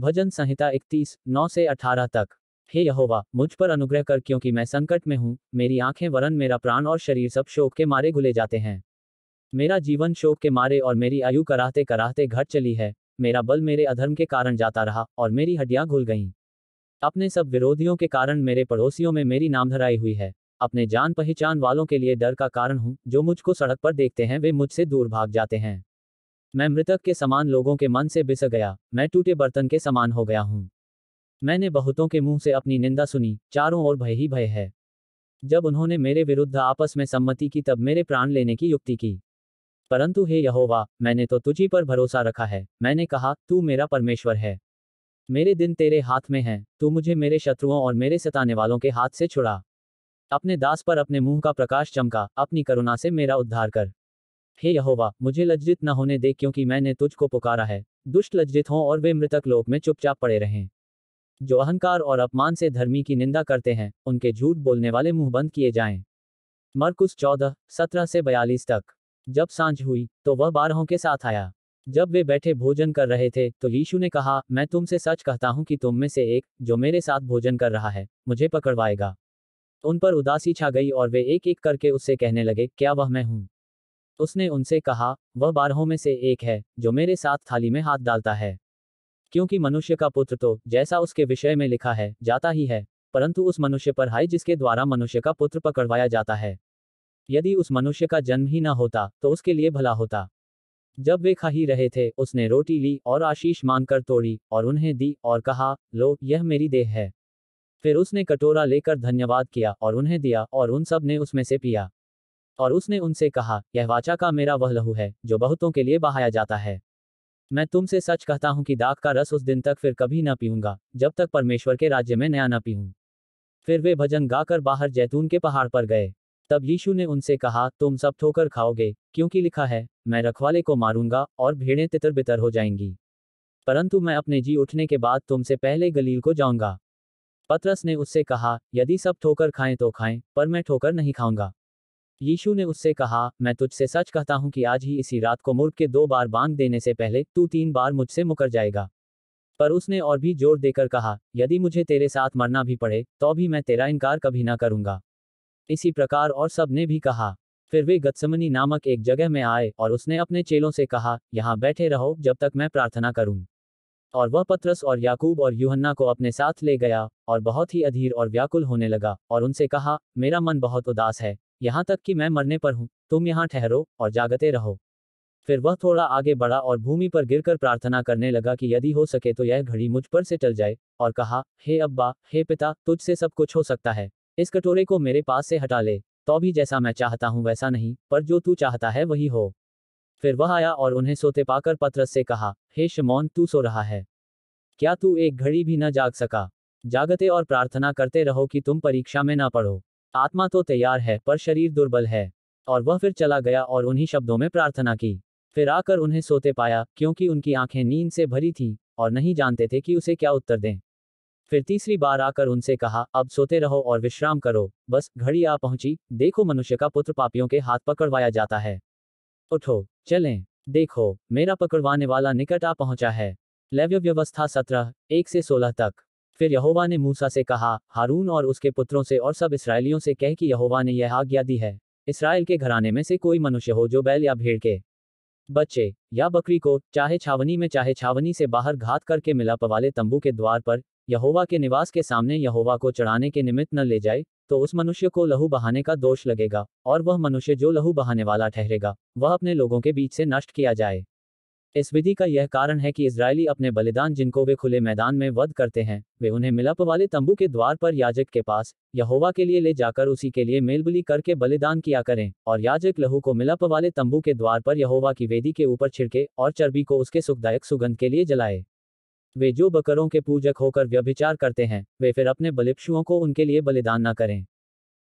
भजन संहिता इकतीस नौ से अठारह तक हे यहोवा मुझ पर अनुग्रह कर क्योंकि मैं संकट में हूँ मेरी आंखें वरन मेरा प्राण और शरीर सब शोक के मारे घुले जाते हैं मेरा जीवन शोक के मारे और मेरी आयु कराहते कराहते घट चली है मेरा बल मेरे अधर्म के कारण जाता रहा और मेरी हड्डियां घुल गईं अपने सब विरोधियों के कारण मेरे पड़ोसियों में मेरी नामधराई हुई है अपने जान पहचान वालों के लिए डर का कारण हूँ जो मुझको सड़क पर देखते हैं वे मुझसे दूर भाग जाते हैं मैं मृतक के समान लोगों के मन से बिस गया मैं टूटे बर्तन के समान हो गया हूँ मैंने बहुतों के मुंह से अपनी निंदा सुनी चारों ओर भय ही भय है जब उन्होंने मेरे विरुद्ध आपस में सम्मति की तब मेरे प्राण लेने की युक्ति की परंतु हे यहोवा मैंने तो तुझी पर भरोसा रखा है मैंने कहा तू मेरा परमेश्वर है मेरे दिन तेरे हाथ में हैं तू मुझे मेरे शत्रुओं और मेरे सताने वालों के हाथ से छुड़ा अपने दास पर अपने मुंह का प्रकाश चमका अपनी करुणा से मेरा उद्धार कर हे यहोवा मुझे लज्जित न होने दे क्योंकि मैंने तुझको पुकारा है दुष्ट लज्जित हों और वे मृतक लोक में चुपचाप पड़े रहें जो अहंकार और अपमान से धर्मी की निंदा करते हैं उनके झूठ बोलने वाले मुंह बंद किए जाएं मरकुस चौदह सत्रह से बयालीस तक जब सांझ हुई तो वह बारहों के साथ आया जब वे बैठे भोजन कर रहे थे तो यीशु ने कहा मैं तुमसे सच कहता हूं कि तुम में से एक जो मेरे साथ भोजन कर रहा है मुझे पकड़वाएगा उन पर उदासी छा गई और वे एक एक करके उससे कहने लगे क्या वह मैं हूं तो उसने उनसे कहा वह बारहों में से एक है जो मेरे साथ थाली में हाथ डालता है क्योंकि मनुष्य का पुत्र तो जैसा उसके विषय में लिखा है जाता ही है परंतु उस मनुष्य पर हाई जिसके द्वारा मनुष्य का पुत्र पकड़वाया जाता है यदि उस मनुष्य का जन्म ही न होता तो उसके लिए भला होता जब वे खा ही रहे थे उसने रोटी ली और आशीष मानकर तोड़ी और उन्हें दी और कहा लो यह मेरी देह है फिर उसने कटोरा लेकर धन्यवाद किया और उन्हें दिया और उन सब ने उसमें से पिया और उसने उनसे कहा यह वाचा का मेरा वह लहू है जो बहुतों के लिए बहाया जाता है मैं तुमसे सच कहता हूँ कि दाख का रस उस दिन तक फिर कभी न पीऊंगा जब तक परमेश्वर के राज्य में नया न पीऊँ फिर वे भजन गाकर बाहर जैतून के पहाड़ पर गए तब यीशु ने उनसे कहा तुम सब ठोकर खाओगे क्योंकि लिखा है मैं रखवाले को मारूंगा और भेड़ें तितर बितर हो जाएंगी परंतु मैं अपने जी उठने के बाद तुमसे पहले गलील को जाऊंगा पतरस ने उससे कहा यदि सब ठोकर खाएं तो खाएं पर मैं ठोकर नहीं खाऊंगा यीशु ने उससे कहा मैं तुझसे सच कहता हूं कि आज ही इसी रात को मुर्ग के दो बार बांग देने से पहले तू तीन बार मुझसे मुकर जाएगा पर उसने और भी जोर देकर कहा यदि मुझे तेरे साथ मरना भी पड़े तो भी मैं तेरा इनकार कभी ना करूंगा इसी प्रकार और सब ने भी कहा फिर वे गत्समनी नामक एक जगह में आए और उसने अपने चेलों से कहा यहाँ बैठे रहो जब तक मैं प्रार्थना करूँ और वह पत्रस और याकूब और यूहन्ना को अपने साथ ले गया और बहुत ही अधीर और व्याकुल होने लगा और उनसे कहा मेरा मन बहुत उदास है यहाँ तक कि मैं मरने पर हूँ तुम यहाँ ठहरो और जागते रहो फिर वह थोड़ा आगे बढ़ा और भूमि पर गिरकर प्रार्थना करने लगा कि यदि हो सके तो यह घड़ी मुझ पर से टल जाए और कहा हे अब्बा हे पिता तुझसे सब कुछ हो सकता है इस कटोरे को मेरे पास से हटा ले तो भी जैसा मैं चाहता हूँ वैसा नहीं पर जो तू चाहता है वही हो फिर वह आया और उन्हें सोते पाकर पत्रस से कहा हे शमौन तू सो रहा है क्या तू एक घड़ी भी न जाग सका जागते और प्रार्थना करते रहो कि तुम परीक्षा में न पढ़ो आत्मा तो तैयार है पर शरीर दुर्बल है और वह फिर चला गया और उन्हीं शब्दों में प्रार्थना की फिर आकर उन्हें सोते पाया क्योंकि उनकी आंखें नींद से भरी थीं और नहीं जानते थे कि उसे क्या उत्तर दें फिर तीसरी बार आकर उनसे कहा अब सोते रहो और विश्राम करो बस घड़ी आ पहुंची देखो मनुष्य का पुत्र पापियों के हाथ पकड़वाया जाता है उठो चलें देखो मेरा पकड़वाने वाला निकट आ पहुंचा है लव्य व्यवस्था सत्रह एक से सोलह तक फिर यहोवा ने मूसा से कहा हारून और उसके पुत्रों से और सब इसराइलियों से कह कि यहोवा ने यह आज्ञा दी है इसराइल के घराने में से कोई मनुष्य हो जो बैल या भेड़ के बच्चे या बकरी को चाहे छावनी में चाहे छावनी से बाहर घात करके मिलाप वाले तंबू के द्वार पर यहोवा के निवास के सामने यहोवा को चढ़ाने के निमित्त न ले जाए तो उस मनुष्य को लहू बहाने का दोष लगेगा और वह मनुष्य जो लहू बहाने वाला ठहरेगा वह अपने लोगों के बीच से नष्ट किया जाए इस विधि का यह कारण है कि इसराइली अपने बलिदान जिनको वे खुले मैदान में वध करते हैं वे उन्हें मिलप वाले तंबू के द्वार पर याजक के पास यहोवा के लिए ले जाकर उसी के लिए मेलबली करके बलिदान किया करें और याजक लहू को मिलप वाले तंबू के द्वार पर यहोवा की वेदी के ऊपर छिड़के और चर्बी को उसके सुखदायक सुगंध के लिए जलाए वे जो बकरों के पूजक होकर व्यभिचार करते हैं वे फिर अपने बलिपशुओं को उनके लिए बलिदान न करें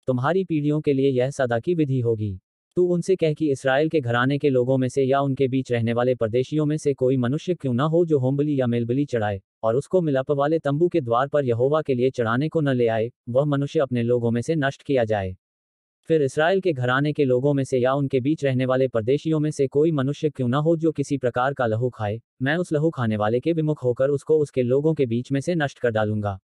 तुम्हारी पीढ़ियों के लिए यह सदा की विधि होगी तू उनसे कह कि इसराइल के घराने के लोगों में से या उनके बीच रहने वाले परदेशियों में से कोई मनुष्य क्यों ना हो जो होमबली या मेलबली चढ़ाए और उसको मिलाप वाले तंबू के द्वार पर यहोवा के लिए चढ़ाने को न ले आए वह मनुष्य अपने लोगों में से नष्ट किया जाए फिर इसराइल के घराने के लोगों में से या उनके बीच रहने वाले परदेशियों में से कोई मनुष्य क्यों ना हो जो किसी प्रकार का लहू खाए मैं उस लहू खाने वाले के विमुख होकर उसको उसके लोगों के बीच में से नष्ट कर डालूंगा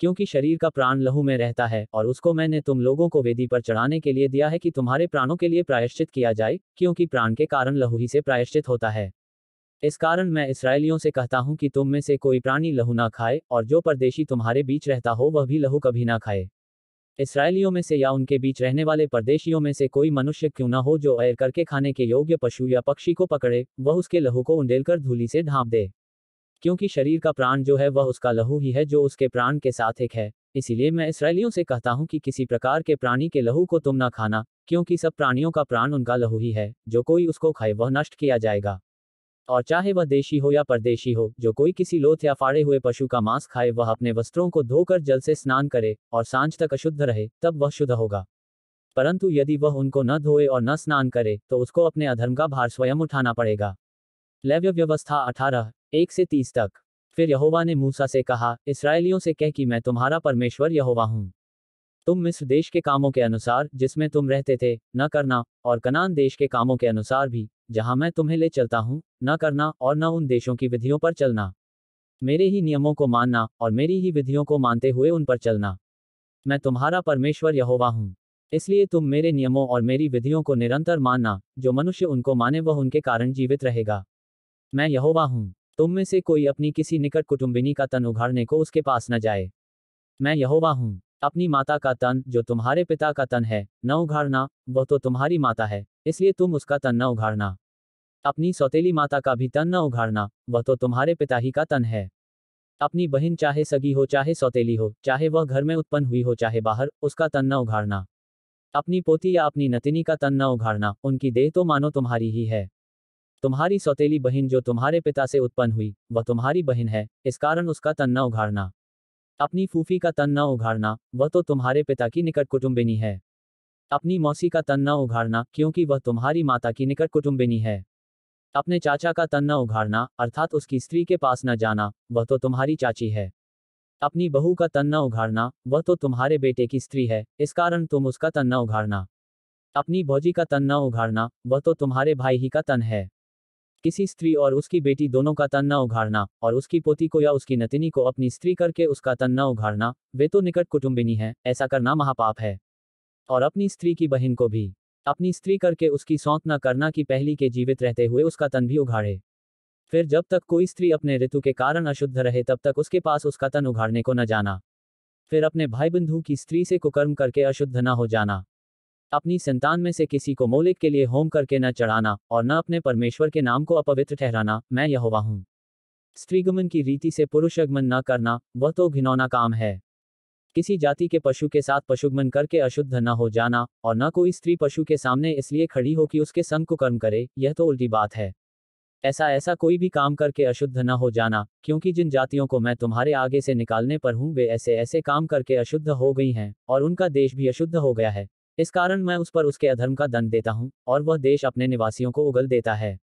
क्योंकि शरीर का प्राण लहू में रहता है और उसको मैंने तुम लोगों को वेदी पर चढ़ाने के लिए दिया है कि तुम्हारे प्राणों के लिए प्रायश्चित किया जाए क्योंकि प्राण के कारण लहू ही से प्रायश्चित होता है इस कारण मैं इसराइलियों से कहता हूं कि तुम में से कोई प्राणी लहू ना खाए और जो परदेशी तुम्हारे बीच रहता हो वह भी लहू कभी ना खाए इसराइलियों में से या उनके बीच रहने वाले परदेशियों में से कोई मनुष्य क्यों ना हो जो ऐर करके खाने के योग्य पशु या पक्षी को पकड़े वह उसके लहू को उंडेलकर धूली से ढांप दे क्योंकि शरीर का प्राण जो है वह उसका लहू ही है जो उसके प्राण के साथ एक है इसीलिए मैं इसराइलियों से कहता हूँ कि किसी प्रकार के प्राणी के लहू को तुम ना खाना क्योंकि सब प्राणियों का प्राण उनका लहू ही है जो कोई उसको खाए वह नष्ट किया जाएगा और चाहे वह देशी हो या परदेशी हो जो कोई किसी लोथ या फाड़े हुए पशु का मांस खाए वह अपने वस्त्रों को धोकर जल से स्नान करे और सांझ तक अशुद्ध रहे तब वह शुद्ध होगा परंतु यदि वह उनको न धोए और न स्नान करे तो उसको अपने अधर्म का भार स्वयं उठाना पड़ेगा लैव्य व्यवस्था अठारह एक से तीस तक फिर यहोवा ने मूसा से कहा इसराइलियों से कह कि मैं तुम्हारा परमेश्वर यहोवा हूँ तुम मिस्र देश के कामों के अनुसार जिसमें तुम रहते थे न करना और कनान देश के कामों के अनुसार भी जहाँ मैं तुम्हें ले चलता हूँ न करना और न उन देशों की विधियों पर चलना मेरे ही नियमों को मानना और मेरी ही विधियों को मानते हुए उन पर चलना मैं तुम्हारा परमेश्वर यहोवा हूँ इसलिए तुम मेरे नियमों और मेरी विधियों को निरंतर मानना जो मनुष्य उनको माने वह उनके कारण जीवित रहेगा मैं यहोवा हूँ तुम में से कोई अपनी किसी निकट कुटुंबिनी का तन उघाड़ने को उसके पास न जाए मैं यहोवा हूँ अपनी माता का तन जो तुम्हारे पिता का तन है न उघाड़ना वह तो तुम्हारी माता है इसलिए तुम उसका तन न उघाड़ना अपनी सौतेली माता का भी तन न उघाड़ना वह तो तुम्हारे पिता ही का तन है अपनी बहन चाहे सगी हो चाहे सौतेली हो चाहे वह घर में उत्पन्न हुई हो चाहे बाहर उसका तन न उघाड़ना अपनी पोती या अपनी नतिनी का तन न उघाड़ना उनकी देह तो मानो तुम्हारी ही है तुम्हारी सौतेली बहन जो तुम्हारे पिता से उत्पन्न हुई वह तुम्हारी बहन है इस कारण उसका तन न उघाड़ना अपनी फूफी का तन न उघाड़ना वह तो तुम्हारे पिता की निकट कुटुम्बिनी है अपनी मौसी का तन न उघाड़ना क्योंकि वह तुम्हारी माता की निकट कुटुम्बिनी है अपने चाचा का तन न उघाड़ना अर्थात उसकी स्त्री के पास न जाना वह तो तुम्हारी चाची है अपनी बहू का तन न उघाड़ना वह तो तुम्हारे बेटे की स्त्री है इस कारण तुम उसका तन न उघाड़ना अपनी भौजी का तन न उघाड़ना वह तो तुम्हारे भाई ही का तन है किसी स्त्री और उसकी बेटी दोनों का तन न उघाड़ना और उसकी पोती को या उसकी नतिनी को अपनी स्त्री करके उसका तन न उघाड़ना वे तो निकट कुटुंबिनी है ऐसा करना महापाप है और अपनी स्त्री की बहन को भी अपनी स्त्री करके उसकी सौंत न करना कि पहली के जीवित रहते हुए उसका तन भी उघाड़े फिर जब तक कोई स्त्री अपने ऋतु के कारण अशुद्ध रहे तब तक उसके पास उसका तन उघाड़ने को न जाना फिर अपने भाई बंधु की स्त्री से कुकर्म करके अशुद्ध न हो जाना अपनी संतान में से किसी को मोलिक के लिए होम करके न चढ़ाना और न अपने परमेश्वर के नाम को अपवित्र ठहराना मैं यहोवा हूँ स्त्रीगमन की रीति से पुरुषगमन न करना वह तो घिनौना काम है किसी जाति के पशु के साथ पशुगमन करके अशुद्ध न हो जाना और न कोई स्त्री पशु के सामने इसलिए खड़ी हो कि उसके संग को कर्म करे यह तो उल्टी बात है ऐसा ऐसा कोई भी काम करके अशुद्ध न हो जाना क्योंकि जिन जातियों को मैं तुम्हारे आगे से निकालने पर हूँ वे ऐसे ऐसे काम करके अशुद्ध हो गई हैं और उनका देश भी अशुद्ध हो गया है इस कारण मैं उस पर उसके अधर्म का दंड देता हूँ और वह देश अपने निवासियों को उगल देता है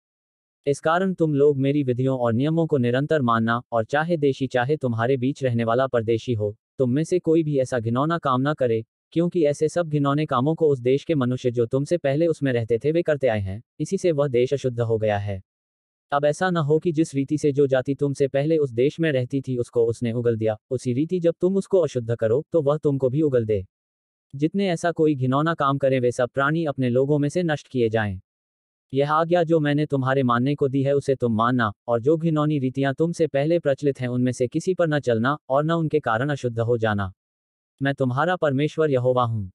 इस कारण तुम लोग मेरी विधियों और नियमों को निरंतर मानना और चाहे देशी चाहे तुम्हारे बीच रहने वाला परदेशी हो तुम में से कोई भी ऐसा घिनौना काम ना करे क्योंकि ऐसे सब घिनौने कामों को उस देश के मनुष्य जो तुमसे पहले उसमें रहते थे वे करते आए हैं इसी से वह देश अशुद्ध हो गया है अब ऐसा न हो कि जिस रीति से जो जाति तुमसे पहले उस देश में रहती थी उसको उसने उगल दिया उसी रीति जब तुम उसको अशुद्ध करो तो वह तुमको भी उगल दे जितने ऐसा कोई घिनौना काम करें वे सब प्राणी अपने लोगों में से नष्ट किए जाएं यह आज्ञा जो मैंने तुम्हारे मानने को दी है उसे तुम मानना और जो घिनौनी रीतियां तुमसे पहले प्रचलित हैं उनमें से किसी पर न चलना और न उनके कारण अशुद्ध हो जाना मैं तुम्हारा परमेश्वर यहोवा हूँ